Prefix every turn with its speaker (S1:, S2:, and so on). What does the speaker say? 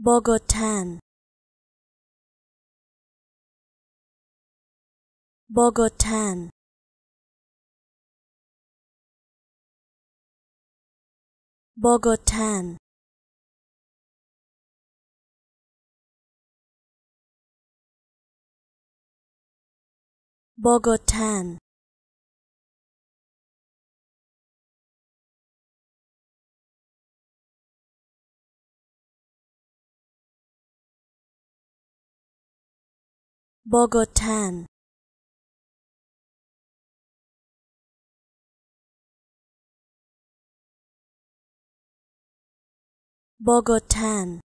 S1: Bogotan Bogotan Bogotan Bogotan Bogotan Bogotan